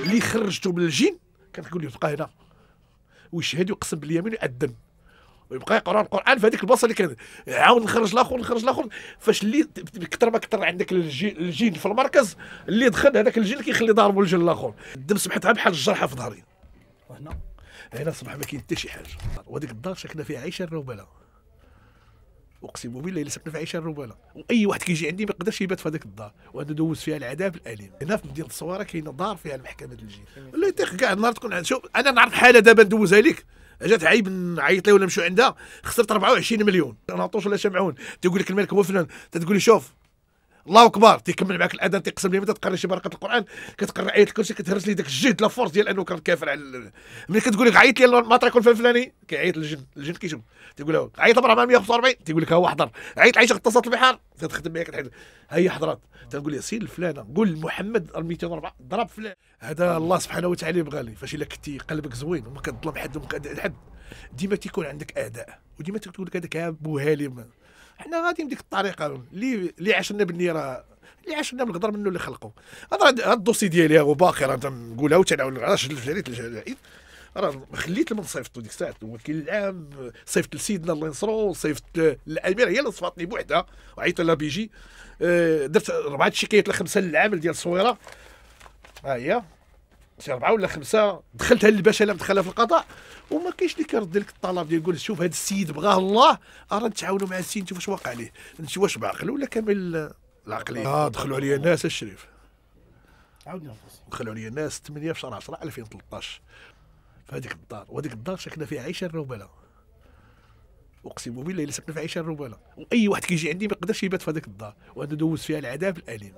اللي خرجته من الجن كتقول لي بقى هنا ويشهد ويقسم باليمين ويأذن ويبقى يقرا القران في هذيك البلاصه اللي كان عاود نخرج الاخر نخرج الاخر فاش اللي كثر ما كثر عندك الجين في المركز اللي دخل هذاك الجين كيخلي ضاربه الجن الاخر الدم سمحتها بحال الجرحه في ظهري وهنا هنا صبح ما كاين حتى شي حاجه وهذيك الدار شكلها فيها عيشه الروبله اقسم بالله الا سكن في عيشه الرماله واي واحد كيجي عندي ما يقدرش يبات في هذيك الدار وانا دوز فيها العذاب الاليم هنا في مدينه الصواره كاينه دار فيها المحكمه الجيش ولا يطيق كاع النهار تكون عند شوف انا نعرف حاله دابا ندوزها لك جات عيب نعيط ليه ولا نمشيو عندها خسرت 24 مليون انا ولا شمعون تيقول لك الملك هو فلان تتقول لي شوف الله اكبر تيكمل معك الاذان تيقسم لي ملي تقرا شي بركه القران كتقرا ايات الكرسي كتهرس لي داك الجهد لا فورس ديال انه كنكافر على ملي كتقول لك عيط لي الماطرا يكون الفلاني كيعيط للجن الجن كيشوف تيقول له عيط ابراهيم 145 تيقول لك ها هو حضر عيط عيشه غطاسات البحار تخدم معاك الحين ها هي حضرات تنقول سير فلانة قول محمد 204 ضرب فلان هذا الله سبحانه وتعالى يبغى لي فاش الا كنتي قلبك زوين وما كتظلم حد وما حد ديما تيكون عندك اعداء وديما تقول لك هذاك هالي حنا غاديين بديك الطريقه اللي اللي عشنا بالنيره راه اللي عشنا بالقدر منه اللي خلقوا هذا الدوسي ديالي هو باقي راه تنقولها وتنعاود علاش جريت العيد راه خليت من صيفطو ديك الساعه الوكيل العام صيفط لسيدنا الله ينصرو صيفط الامير هي اللي صفاتني بوحدها وعيطت لها بيجي آه، درت اربعه شكايات لخمسه للعامل ديال الصويره ها هي شي اربعه ولا خمسه دخلت الباشا اللي دخلها في القضاء وما كاينش اللي كيرد لك الطلب ديال يقول شوف هذا السيد بغاه الله ارى نتعاونوا مع السيد نشوف واش واقع عليه انت واش بعقل ولا كامل العقليه اه دخلوا عليا الناس آه. الشريف عاودنا دخلوا عليا الناس 8 في شهر 10 2013 في هذيك الدار وهذيك الدار ساكنه فيها عيشه الروبله اقسم بالله الا سكنا في عيشه الروبله واي واحد كيجي عندي ما يقدرش يبات في هذيك الدار وانا دوز فيها العذاب الاليم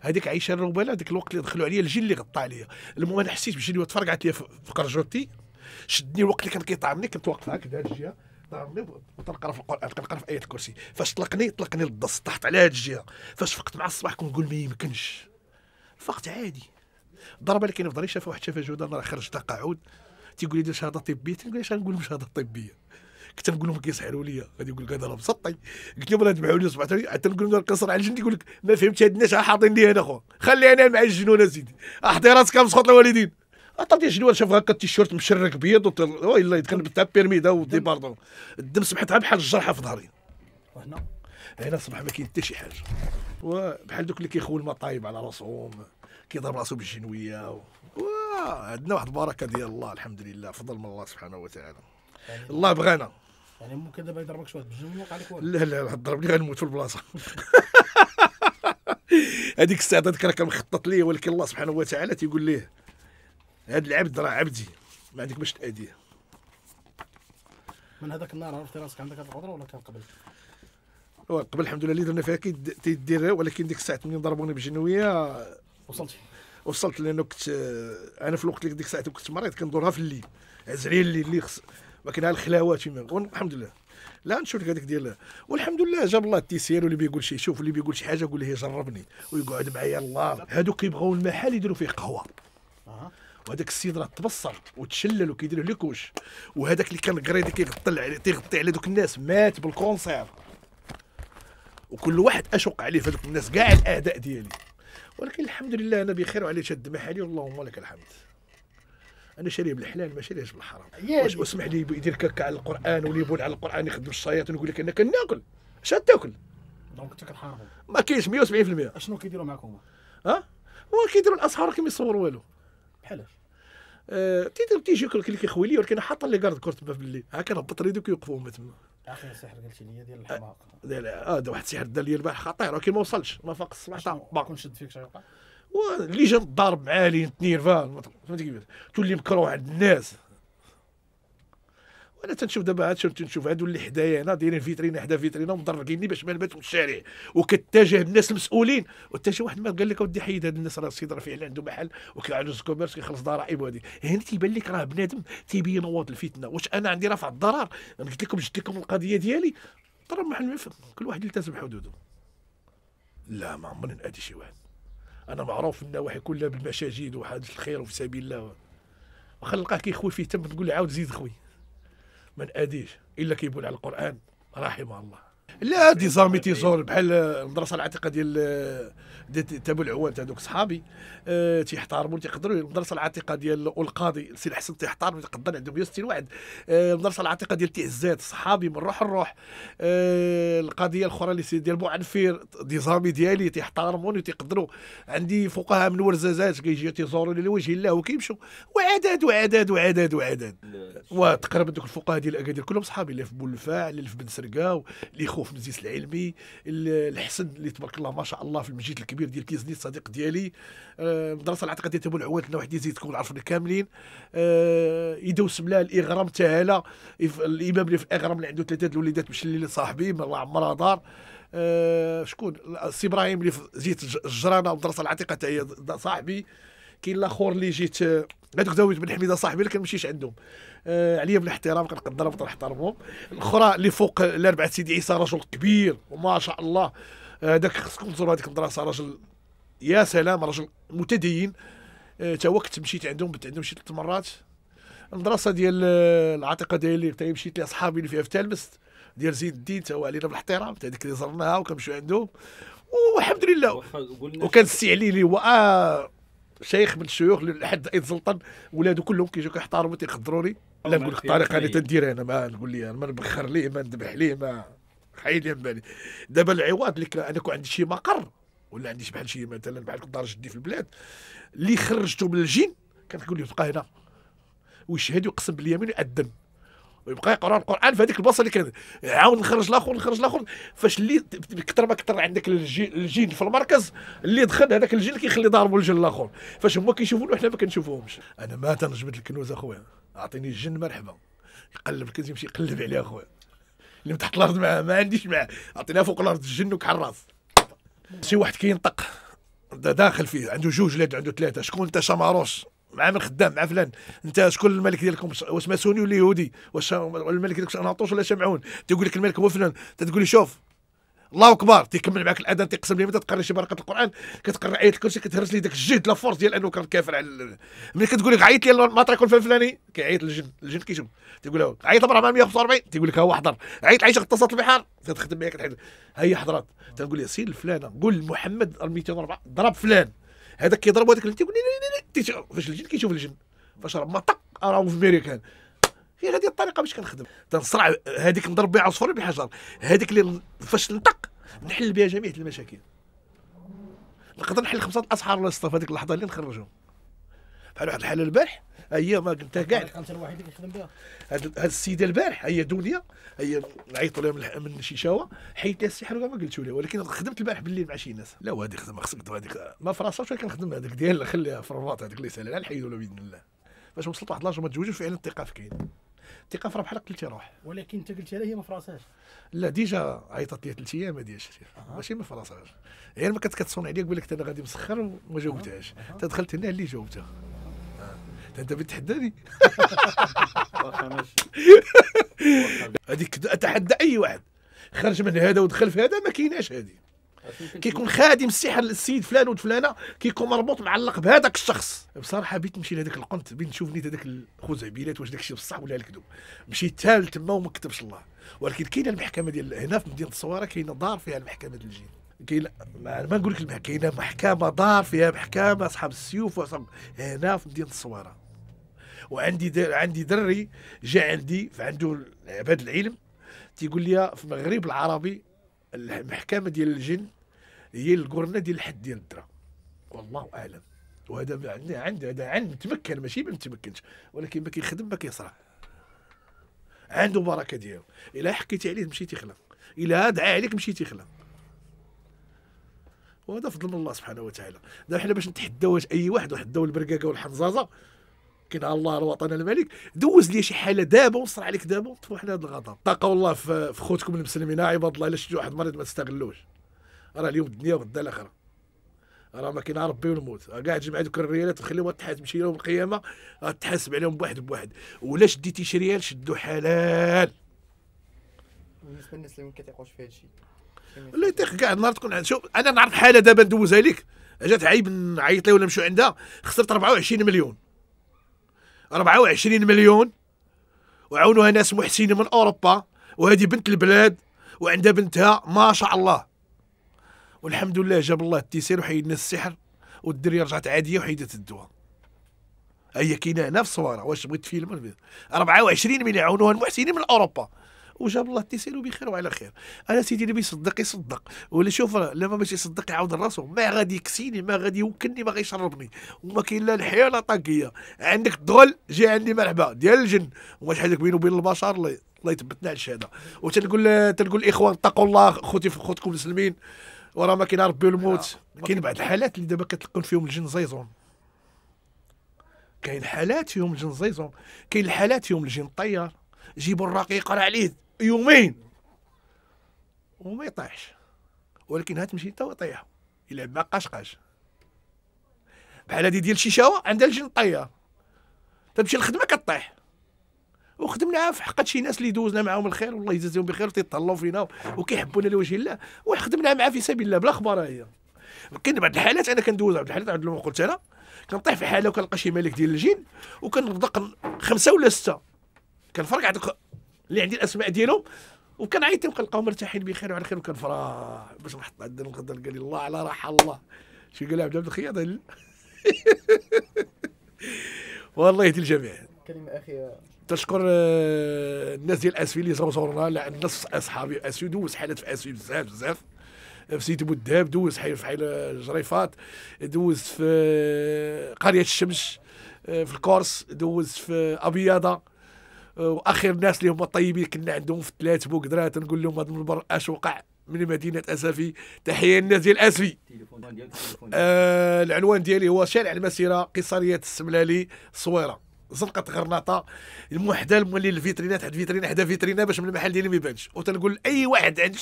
هذيك عايشه الروبله هذاك الوقت اللي دخلوا عليا الجن اللي غطى عليا المهم انا حسيت بجني وتفرقعت لي في قرجوتي شدني الوقت اللي كان كيطعمني كنت واقف هكذا الجهه طعمني وتنقرا في القران كنقرا في ايه الكرسي فاش طلقني طلقني للدس طحت على هذه الجهه فاش فقت مع الصباح كنقول ما يمكنش فقت عادي الضربه اللي كاينه في ظهري شافها واحد شافها جوده راه خرج تقاعد تيقول لي دير شهاده طبيه تنقول اش غنقول شهاده طبيه كنت نقول لهم كيسحروا لي غادي يقول لك هذا راه مسطي قلت لهم راه ذبحوا لي صبحت حتى نقول لهم القصر على الجند يقول لك ما فهمتش هاد الناس حاطين لي انا اخويا خلي انا مع الجنون اسيدي احضي راسك مسخوط الوالدين عطاتني شنو شاف هكا التيشيرت مشرك بيض و الله كان تاع بيرمي دا ودي باردون الدم سمحتها بحال الجرحه في ظهري وهنا هنا صباح ما كاين حتى شي حاجه بحال دوك اللي كيخول المطايب على راسهم كيضرب راسو بالجنويه و... عندنا واحد البركه ديال الله الحمد لله فضل من الله سبحانه وتعالى يعني الله بغانا يعني ممكن دابا يضربك شويه بالجن وقع لك لا لا راه ضربني غنموت في البلاصه هذيك الساعه هذاك راه كان مخطط ليه ولكن الله سبحانه وتعالى تيقول ليه هذا العبد راه عبدي ما عندك باش تاديه من هذاك النهار عرفتي راسك عندك هذه القدره ولا كان قبل؟ قبل الحمد لله اللي درنا فيها كيدير ولكن ديك الساعه منين ضربوني بالجنويه وصلت وصلت لانه كنت آه، انا في الوقت اللي ديك الساعه كنت مريض كندورها في الليل عزري عليا الليل اللي خص ولكن الخلاوات فيما الحمد لله لا نشوف هذاك ديال والحمد لله جاب الله التيسير واللي بيقول شي شوف اللي بيقول شي حاجه قول له جربني ويقعد معايا الله هادو كيبغوا المحل يديروا فيه قهوه وهذاك السيد راه تبصر وتشلل وكيدير له كوش وهذاك اللي كان قريدي كيغطي عليه تيغطي على دوك الناس مات بالكونسير وكل واحد اشق عليه في الناس كاع الاعداء ديالي ولكن الحمد لله انا بخير وعلى شد محلي اللهم لك الحمد انا شاريه بالحلال ما شاريهش بالحرام واش اسمح لي يدير كك على القران واللي يبول على القران يخدم الشياطين ويقول لك انا كناكل اش تاكل دونك انت كتحاربهم ما كاينش 170% شنو كيديروا معكم ها هو كيديروا الاسعار كيما يصوروا والو بحالاش أه تيدير تيجيك كل كيخوي لي ولكن حاط لي كارد كورت باب الليل ها كنهبط ريدو كيوقفوا هما تما اخر سحر قلت لي ديال آه، الحماق اه هذا واحد السحر دار لي البارح خطير ولكن ما وصلش ما فاق الصباح ما كون شد فيك شي واللي جا ضارب معالي تنيرفا فهمتي كيفاش تولي مكروه عند الناس وانا تنشوف دابا عاد شنو تنشوف هادو اللي حدايا هنا دايرين فيترينا حدا فيترينا ومضرقيني باش ما نباتوش الشارع وكتجه الناس المسؤولين وحتى شي واحد ما قال لك اودي حيد هاد الناس راه السيد راه فعلا عنده محل وكيعالج الكوميرس كيخلص ضرائب وهادي هنا تيبان لك راه بنادم تيبين واض الفتنه واش انا عندي رفع الضرر انا قلت لكم جبت لكم القضيه ديالي ترى محل كل واحد يلتزم حدوده لا ما عمرني نادي شي واحد انا معروف في النواحي كلها بالمساجد وحاجه الخير وفي سبيل الله واخا نلقاه كيخوي فيه تم تقول له عاود زيد خوي ما ناديش الا كيبول على القران رحمه الله لا دي زامي تيزور بحال آه، المدرسه العتيقه ديال آه، دي تابو العوان تاع دوك صحابي أه تيحتارموا تيقدروا المدرسه العتيقه ديال القاضي سي الحسن تيحترم تيقدر عنده 160 واحد أه المدرسه العتيقه ديال تعزات صحابي من روح لروح أه القضيه الاخرى اللي ديال بوعنفير دي زامي ديالي تيحترموني تيقدروا عندي فقهاء من ورزازات كيجيو تيزوروني لوجه الله وكيمشوا وعدد وعدد وعدد وعدد وتقريبا دوك الفقهاء ديال اكادير كلهم صحابي اللي في بولفاع اللي في بن سرقاو اللي خوف في المجلس العلمي الحسن اللي تبارك الله ما شاء الله في المجلس الكبير ديال كيزني صديق ديالي آه، المدرسه العتيقه ديال تبو العواد واحد يزيد تكون عارفين كاملين آه، يدو ملا الاغرام تاهلا الامام اللي في الاغرام اللي عنده ثلاثه الوليدات مشى اللي صاحبي الله عمرها دار آه، شكون السي ابراهيم اللي في زيت الجرانه المدرسه العتيقه تاهي صاحبي كاين الاخر اللي جيت هذوك آه، داوود بن حميده صاحبي اللي كنمشيش عندهم آه عليا بالاحترام كنقدرهم وكنحترمهم الاخرى اللي فوق الاربعه سيدي عيسى رجل كبير وما شاء الله هذاك آه خصكم تزوروا هذيك المدرسه رجل يا سلام رجل متدين آه، تا آه وقت مشيت عندهم بنت عندهم شي ثلاث مرات المدرسه ديال آه، العتيقه ديالي حتى مشيت لي اصحابي اللي فيها في تلمس ديال زين الدين تا علينا بالاحترام حتى هذيك اللي زرناها وكنمشيو عندهم والحمد لله وكان السي علي اللي هو آه شيخ من الشيوخ لحد اي سلطان ولادو كلهم كيجيو كيحترموا تيقدروني لا نقول لك الطريقه اللي تندير انا ما نقول لي ما نبخر ليه ما نذبح ليه ما حيد لي من بالي دابا العوض اللي انا كون عندي شي مقر ولا عندي بحال شي مثلا بحال دار جدي في البلاد اللي خرجته من الجن كنقول له تبقى هنا ويشهد ويقسم باليمين ويأذن ويبقى يقرا القران في هذيك البلاصه اللي كان عاود نخرج الاخر نخرج الاخر فاش اللي كثر ما كثر عندك الجين في المركز اللي دخل هذاك الجين كيخلي ضاربوا الجن الاخر فاش هما كيشوفونا وحنا ما كنشوفوهمش انا ما تنجبد الكنوز اخويا اعطيني الجن مرحبا يقلب الكنز يمشي يقلب عليه اخويا اللي تحت الارض معاه ما عنديش معاه اعطيناه فوق الارض الجن وكحل الراس شي واحد كينطق داخل فيه عنده جوج ولاد عنده ثلاثه شكون انت شماروش من خدام مع فلان انت شكون الملك ديالكم واش ماسوني ولا يهودي واش الملك ديالك ناطوش ولا شمعون تيقول لك الملك هو فلان تتقول لي شوف الله اكبر تيكمل معك الاذان تيقسم لي ما تقرا شي بركه القران كتقرا ايه الكرسي كتهرس لي داك الجهد لا فورس ديال انه كان كافر على ملي كتقول لك عيط لي المطر يكون الفلاني كيعيط الجن الجن كيشوف تيقول له عيط ابراهيم 145 تيقول لك ها هو حضر عيط عيشه غطاسات البحار تخدم معاك كتحيد هي حضرات تنقول لي سير فلانه قول محمد 204 ضرب فلان هذاك كيضرب اللي تيقول لي فاش الجن كيشوف الجن فاش راه طق راه في ميريكان هي هذه الطريقه باش كنخدم تنصرع هذيك نضرب بها عصفور بحجر هذيك اللي فاش نطق نحل بها جميع المشاكل نقدر نحل خمسه الاصحار ولا في هذيك اللحظه اللي نخرجهم بحال واحد الحاله البارح هي ما قلتها كاع بها هاد السيده البارح هي دنيا هي نعيط لها من شيشاوه حيت لها السحر ما قلتو لها ولكن خدمت البارح بالليل مع شي ناس لا وهذه خدمه خصك هذيك ما في راسها كنخدم هذيك ديال خليها في الرباط هذيك اللي سهله نحيدوا باذن الله باش وصلت واحد لاج ما تزوجوش فعلا الثقه في كاين الثقه في بحال قلتي روح ولكن انت قلتي لها هي ما فراسهاش لا ديجا عيطت لي ثلاث ايام هذه الشريف آه. ماشي ما فراسهاش هي يعني ما كانت كتصون عليا قبل لك انا غادي مسخر وما جاوبتهاش انت دخلت هنا اللي جاوبتها انت بتحداني هذيك اتحدى اي واحد خرج من هذا ودخل في هذا ما كايناش هذه كيكون خادم السحر للسيد فلان وفلانه كيكون مربوط معلق بهذاك الشخص بصراحه بيت نمشي لهذاك القنت بيت نشوف نيت هذاك الخزعبيلات واش داك الشيء بصح ولا الكذوب مشيت تال تما وما كتبش الله ولكن كاينه المحكمه ديال هنا في مدينه الصواره كاينه دار فيها المحكمه ديال الجن كاين ما, ما نقول لك كاينه محكمه دار فيها محكمه اصحاب السيوف واصحاب هنا في مدينه الصواره وعندي در عندي دري جا عندي فعنده عباد العلم تيقول لي في المغرب العربي المحكمه ديال الجن هي القرنه ديال الحد ديال الدره والله اعلم وهذا عندي عندي هذا عند تمكن ماشي ما تمكنش ولكن ما كيخدم ما كيصرع عنده بركه ديالو الا حكيتي عليه مشيتي خلا الا دعا عليك مشيتي خلا وهذا فضل من الله سبحانه وتعالى دابا حنا باش نتحداو اي واحد وحداو البرقاقه والحنزازه كنا الله الوطن الملك دوز لي شي حاله دابا ونصر عليك دابا ونطفوا حنا هذا الغضب طاقة الله في خوتكم المسلمين عباد الله الا شتي واحد المريض ما تستغلوش راه اليوم الدنيا وغدا الاخره راه ما كاين ربي والموت كاع تجمع دوك الريالات وخليهم تمشي يوم القيامه تحاسب عليهم بواحد بواحد ولا شديتي شي ريال شدو حلال بالنسبه للناس اللي ما كيثيقوش في هذا الشيء لا يطيق كاع النهار تكون عند شوف انا نعرف حاله دابا ندوزها لك جات عيب نعيط لها ولا نمشيو عندها خسرت 24 مليون 24 مليون وعاونوها ناس محسنين من اوروبا وهذه بنت البلاد وعندها بنتها ما شاء الله والحمد لله جاب الله التيسير وحيدنا السحر والدريه رجعت عاديه وحيدت الدواء هي كاينه هنا في الصواره واش بغيت فيلم 24 مليون عاونوها المحسنين من اوروبا وجاب الله اتصل بخير وعلى خير انا سيدي اللي بيصدق يصدق ولا شوف لما باش يصدق يعاود راسو ما غادي يكسيني ما غادي يوكلني ما غيشربني وما كاين لا الحياه لا طاقيه عندك الدغل جي عندي مرحبا ديال الجن واش شحالك بينه وبين البشر الله يثبتنا على الشهاده وتنقول تنقول الاخوان اتقوا الله خوتي في خوتكم المسلمين وراه ما كاين ربي الموت كاين بعض الحالات اللي دابا كتلقون فيهم الجن زيزون كاين حالات فيهم الجن زيزون كاين الحالات فيهم الجن طيار جيبوا الرقيق راه عليه يومين وما يطيحش ولكن هات مشي تو يطيح يلعب مع قشقاش بحال هادي ديال الشيشاوه عندها الجن طيه تمشي الخدمه كطيح وخدمنا في حق شي ناس اللي دوزنا معاهم الخير والله يجازيهم بخير تيطلعوا فينا وكيحبونا لوجه الله وخدمنا معاه في سبيل الله بلا هي كاين بعض الحالات انا كندوز بعض الحالات عند قلت انا كنطيح في حاله وكنلقى شي ملك ديال الجن وكنغدق خمسه ولا سته كنفرق عندك اللي عندي الاسماء ديالهم وكنعيط وكنلقاهم مرتاحين بخير وعلى خير وكنفرح باش نحط عندنا الغدا قال لي الله على راحه الله شي قال عبد الخياط والله يهدي الجميع كلمه اخيره تشكر آه، الناس ديال اسفي اللي صورنا لان نص اصحابي اسفي دوز حالات في اسفي بزاف بزاف في سيدي بوداب دوز حي في حي جريفات دوز في آه، قريه الشمس آه، في الكورس دوز في ابيضه واخر الناس اللي هما الطيبين كنا عندهم في ثلاث بوكدرات نقول لهم هذا المنبر اش وقع من مدينه اسفي تحيه للناس ديال اسفي آه العنوان ديالي هو شارع المسيره قصريه السملالي صويره زنقه غرناطه الموحده مولي الفيترينات حد فيترينا حدا فيترينا باش من المحل ديالي ما يبانش وتنقول اي واحد عند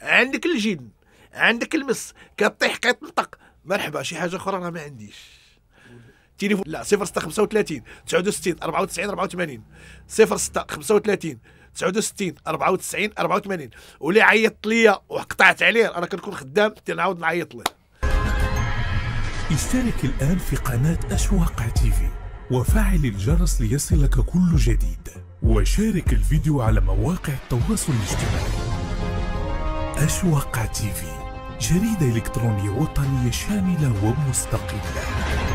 عندك الجن عندك المس كطيح كتنطق مرحبا شي حاجه اخرى راه ما عنديش تليفون لا 06 35 69 94 84 06 35 69 94 84 واللي عيطت ليا وقطعت عليه انا كنكون خدام تنعاود نعيط ليه اشترك الان في قناه اشواق تيفي وفعل الجرس ليصلك كل جديد وشارك الفيديو على مواقع التواصل الاجتماعي أشواق تيفي جريدة إلكترونية وطنية شاملة ومستقلة